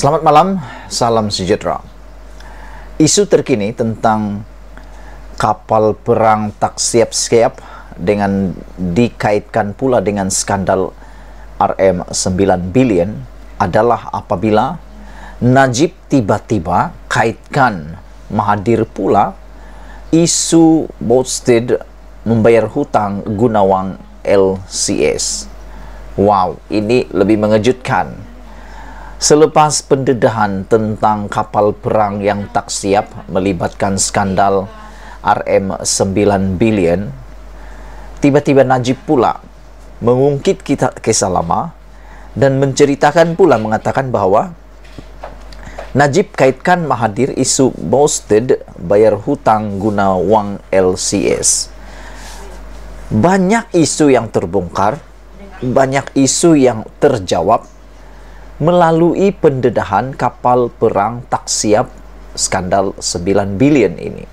Selamat malam, salam sejahtera. Isu terkini tentang kapal perang tak siap-siap dengan dikaitkan pula dengan skandal RM9 billion adalah apabila Najib tiba-tiba kaitkan menghadir pula isu Boasted membayar hutang wang LCS. Wow, ini lebih mengejutkan Selepas pendedahan tentang kapal perang yang tak siap melibatkan skandal RM9 billion, tiba-tiba Najib pula mengungkit kita kisah lama dan menceritakan pula mengatakan bahwa Najib kaitkan mahadir isu boasted bayar hutang guna wang LCS. Banyak isu yang terbongkar, banyak isu yang terjawab melalui pendedahan kapal perang tak siap skandal 9 bilion ini.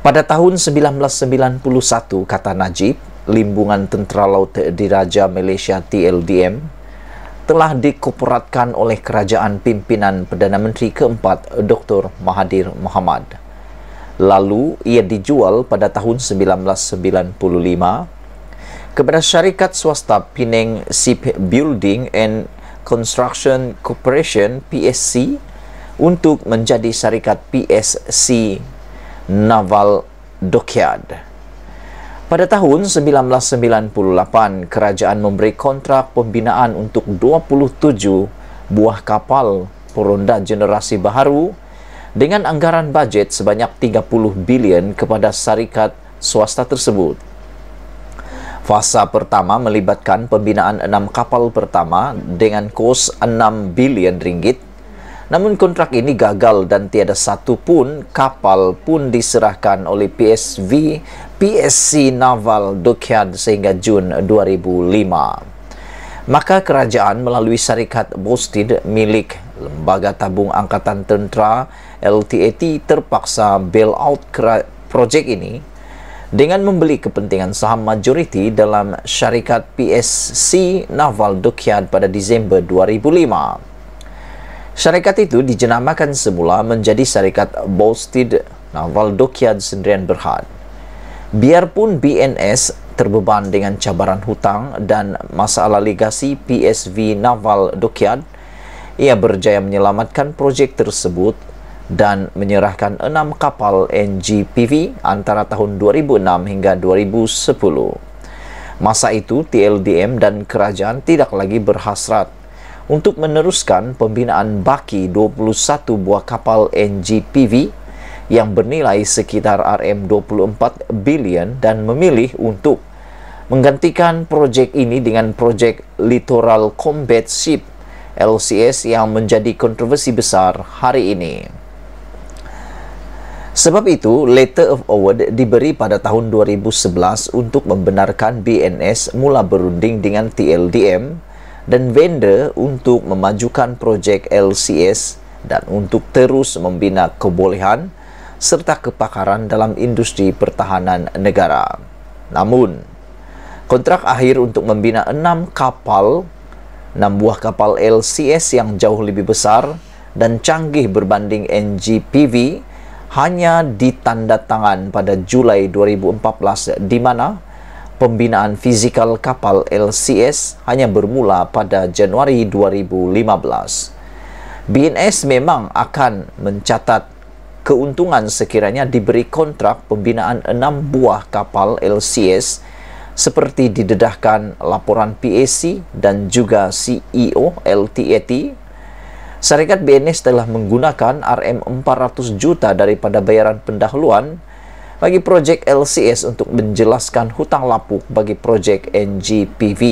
Pada tahun 1991, kata Najib, Limbungan Tentera Laut Diraja Malaysia TLDM telah dikuperatkan oleh kerajaan pimpinan Perdana Menteri keempat Dr. Mahathir Mohamad. Lalu ia dijual pada tahun 1995 kepada syarikat swasta Penang Ship Building and Construction Corporation PSC untuk menjadi syarikat PSC Naval Dockyard. Pada tahun 1998, kerajaan memberi kontrak pembinaan untuk 27 buah kapal peronda generasi baharu dengan anggaran bajet sebanyak 30 bilion kepada syarikat swasta tersebut. Fasa pertama melibatkan pembinaan enam kapal pertama dengan kos 6 bilion ringgit. Namun kontrak ini gagal dan tiada satu pun kapal pun diserahkan oleh PSV PSC Naval Dockyard sehingga Jun 2005. Maka kerajaan melalui syarikat Bostid milik Lembaga Tabung Angkatan Tentera LTAT terpaksa bail out projek ini dengan membeli kepentingan saham majoriti dalam syarikat PSC Naval Dukyat pada Disember 2005. Syarikat itu dijenamakan semula menjadi Syarikat Boasted Naval Dukyat Sendirian Berhad. Biarpun BNS terbeban dengan cabaran hutang dan masalah legasi PSV Naval Dukyat, ia berjaya menyelamatkan projek tersebut dan menyerahkan enam kapal NGPV antara tahun 2006 hingga 2010. Masa itu, TLDM dan kerajaan tidak lagi berhasrat untuk meneruskan pembinaan baki 21 buah kapal NGPV yang bernilai sekitar RM24 bilion dan memilih untuk menggantikan proyek ini dengan proyek Littoral Combat Ship LCS yang menjadi kontroversi besar hari ini. Sebab itu, Letter of Award diberi pada tahun 2011 untuk membenarkan BNS mula berunding dengan TLDM dan vendor untuk memajukan projek LCS dan untuk terus membina kebolehan serta kepakaran dalam industri pertahanan negara. Namun, kontrak akhir untuk membina enam kapal, enam buah kapal LCS yang jauh lebih besar dan canggih berbanding NGPV hanya ditandatangan pada Julai 2014 di mana pembinaan fizikal kapal LCS hanya bermula pada Januari 2015. BNS memang akan mencatat keuntungan sekiranya diberi kontrak pembinaan 6 buah kapal LCS seperti didedahkan laporan PAC dan juga CEO LTAT Serikat BNS telah menggunakan RM 400 juta daripada bayaran pendahuluan bagi proyek LCS untuk menjelaskan hutang lapuk bagi proyek NGPV.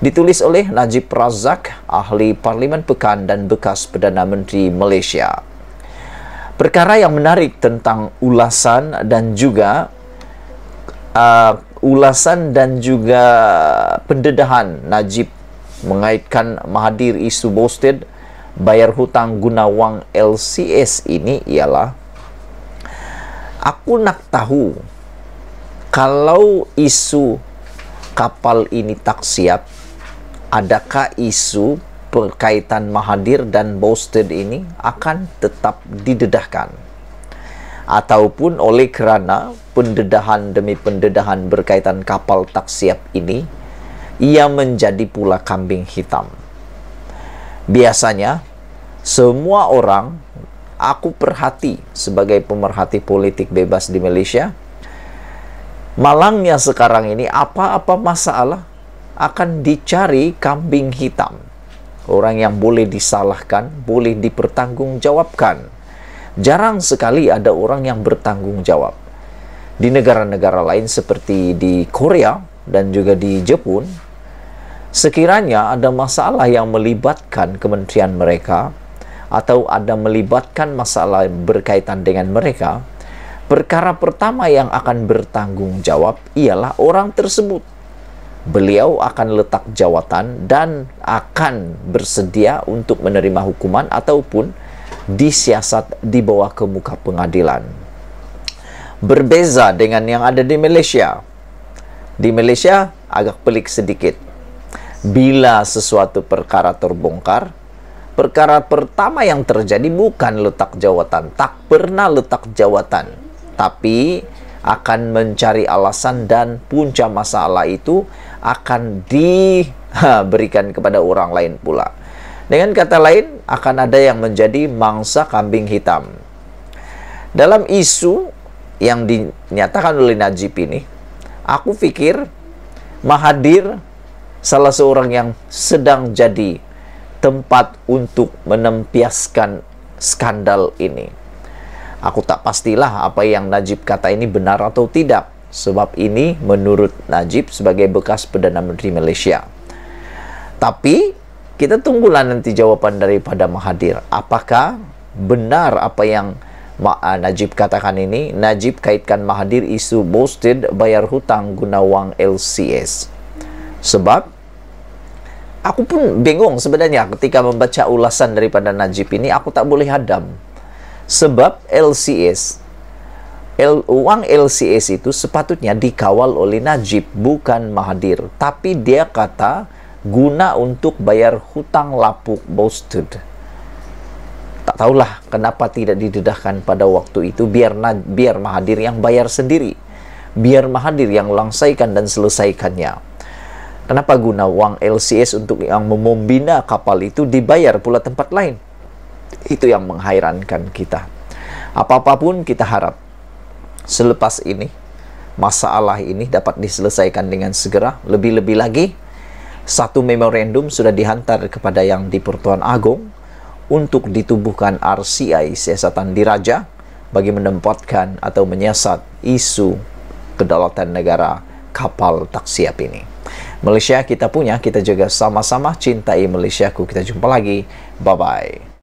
Ditulis oleh Najib Razak, ahli Parlimen Pekan dan bekas Perdana Menteri Malaysia. Perkara yang menarik tentang ulasan dan juga uh, ulasan dan juga pendedahan Najib mengaitkan Mahathir isu Bosted bayar hutang guna uang LCS ini ialah aku nak tahu kalau isu kapal ini tak siap adakah isu berkaitan mahadir dan Boasted ini akan tetap didedahkan ataupun oleh kerana pendedahan demi pendedahan berkaitan kapal tak siap ini ia menjadi pula kambing hitam biasanya semua orang aku perhati sebagai pemerhati politik bebas di Malaysia malangnya sekarang ini apa-apa masalah akan dicari kambing hitam orang yang boleh disalahkan boleh dipertanggungjawabkan jarang sekali ada orang yang bertanggung jawab di negara-negara lain seperti di Korea dan juga di Jepun sekiranya ada masalah yang melibatkan kementerian mereka atau Anda melibatkan masalah berkaitan dengan mereka, perkara pertama yang akan bertanggung jawab ialah orang tersebut. Beliau akan letak jawatan dan akan bersedia untuk menerima hukuman ataupun disiasat di bawah ke muka pengadilan. Berbeza dengan yang ada di Malaysia. Di Malaysia agak pelik sedikit. Bila sesuatu perkara terbongkar, Perkara pertama yang terjadi bukan letak jawatan, tak pernah letak jawatan, tapi akan mencari alasan dan punca masalah itu akan diberikan kepada orang lain pula. Dengan kata lain, akan ada yang menjadi mangsa kambing hitam. Dalam isu yang dinyatakan oleh Najib ini, aku pikir Mahadir salah seorang yang sedang jadi tempat untuk menempiaskan skandal ini. Aku tak pastilah apa yang Najib kata ini benar atau tidak, sebab ini menurut Najib sebagai bekas Perdana Menteri Malaysia. Tapi kita tunggulah nanti jawaban daripada Mahathir. Apakah benar apa yang eh, Najib katakan ini? Najib kaitkan Mahathir isu boosted bayar hutang guna wang LCS. Sebab Aku pun bingung sebenarnya ketika membaca ulasan daripada Najib ini, aku tak boleh hadam. Sebab LCS, L, uang LCS itu sepatutnya dikawal oleh Najib, bukan Mahathir. Tapi dia kata guna untuk bayar hutang lapuk boasted Tak tahulah kenapa tidak didedahkan pada waktu itu biar biar Mahathir yang bayar sendiri. Biar Mahathir yang langsaikan dan selesaikannya. Kenapa guna uang LCS untuk yang membina kapal itu dibayar pula tempat lain? Itu yang menghairankan kita. Apa-apapun kita harap selepas ini masalah ini dapat diselesaikan dengan segera. Lebih-lebih lagi, satu memorandum sudah dihantar kepada yang di Pertuan Agong untuk ditubuhkan RCI Siasatan Diraja bagi menempatkan atau menyiasat isu kedaulatan negara kapal taksiap ini. Malaysia kita punya, kita juga sama-sama cintai Malaysiaku. Kita jumpa lagi. Bye-bye.